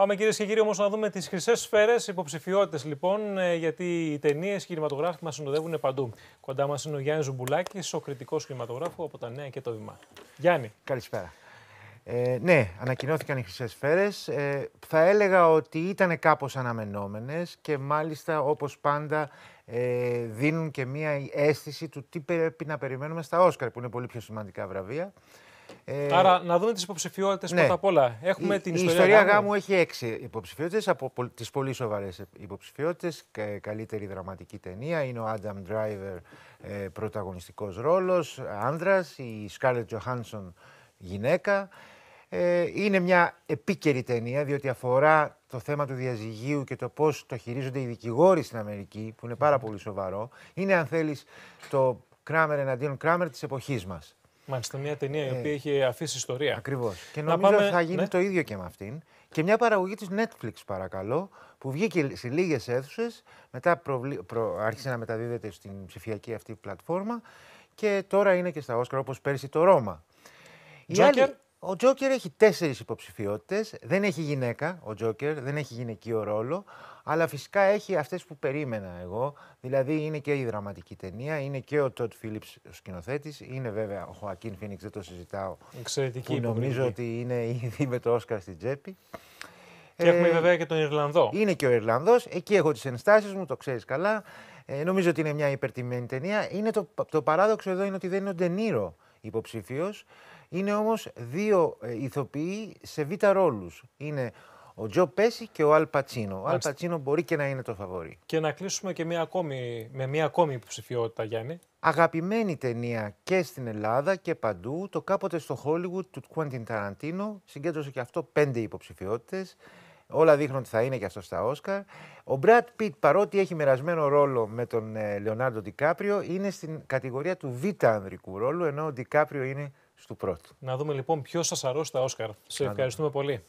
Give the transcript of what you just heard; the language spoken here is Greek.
Πάμε κυρίες και κύριοι όμως να δούμε τις χρυσές σφαίρες, υποψηφιότητες λοιπόν, ε, γιατί οι ταινίες και οι κινηματογράφοι μας συνοδεύουν παντού. Κοντά μας είναι ο Γιάννης Ζουμπουλάκης, ο κριτικός κινηματογράφο από τα Νέα και το Βημά. Γιάννη. Καλησπέρα. Ε, ναι, ανακοινώθηκαν οι χρυσές σφαίρες. Ε, θα έλεγα ότι ήταν κάπως αναμενόμενες και μάλιστα όπως πάντα ε, δίνουν και μία αίσθηση του τι πρέπει να περιμένουμε στα Όσκαρ, που είναι πολύ πιο σημαντικά βραβεία. Ε, Άρα να δούμε τις υποψηφιότητες ναι. πρώτα απ' όλα. Έχουμε η, την ιστορία, γάμου. έχει έξι υποψηφιότητες από τις πολύ σοβαρές υποψηφιότητες. Καλύτερη δραματική ταινία είναι ο Adam Driver ε, πρωταγωνιστικός ρόλος, άνδρας, η Scarlett Johansson γυναίκα. Ε, είναι μια επίκαιρη ταινία διότι αφορά το θέμα του διαζυγίου και το πώς το χειρίζονται οι δικηγόροι στην Αμερική, που είναι πάρα ναι. πολύ σοβαρό. Είναι, αν θέλεις, το Κράμερ εναντίον Κράμερ της εποχής μας. Μάλιστα, μια ταινία η ε. οποία έχει αφήσει ιστορία. Ακριβώς. Και νομίζω πάμε... θα γίνει ναι. το ίδιο και με αυτήν. Και μια παραγωγή της Netflix, παρακαλώ, που βγήκε σε λίγες αίθουσες, μετά προβλη... άρχισε να μεταδίδεται στην ψηφιακή αυτή πλατφόρμα και τώρα είναι και στα Όσκαρ, όπως πέρσι το Ρώμα. Τζόκερ. Ο Τζόκερ έχει τέσσερις υποψηφιότητες. Δεν έχει γυναίκα ο Τζόκερ, δεν έχει γυναικείο ρόλο. Αλλά φυσικά έχει αυτές που περίμενα εγώ. Δηλαδή είναι και η δραματική ταινία, είναι και ο Τότ Φίλιπ ο σκηνοθέτης. Είναι βέβαια ο Χωακίν Φίνιξ, δεν το συζητάω. Εξαιρετική που νομίζω ότι είναι ήδη με το Όσκαρ στην τσέπη. Και έχουμε ε, βέβαια και τον Ιρλανδό. Είναι και ο Ιρλανδός. Εκεί έχω τις ενστάσεις μου, το ξέρεις καλά. Ε, νομίζω ότι είναι μια υπερτιμένη ταινία. Είναι το, το παράδοξο εδώ είναι ότι δεν είναι ο Ντενίρο υποψήφιο. Είναι όμως δύο ε, ηθοποιοί σε β' ρόλους. Είναι ο Τζο Πέση και ο Αλ Πατσίνο. Ο Αλ Πατσίνο μπορεί και να είναι το φαβορή. Και να κλείσουμε και μια ακόμη, με μια ακόμη υποψηφιότητα, Γιάννη. Αγαπημένη ταινία και στην Ελλάδα και παντού. Το κάποτε στο Hollywood του Quentin Tarantino συγκέντρωσε και αυτό πέντε υποψηφιότητες. Όλα δείχνουν ότι θα είναι και αυτό στα Όσκαρ. Ο Μπρατ Πιτ, παρότι έχει μοιρασμένο ρόλο με τον Λεωνάρντο Ντικάπριο, είναι στην κατηγορία του Β' ανδρικού ρόλου, ενώ ο Ντικάπριο είναι στο πρώτο. Να δούμε λοιπόν ποιος σα τα Όσκαρ. Σε ευχαριστούμε πολύ.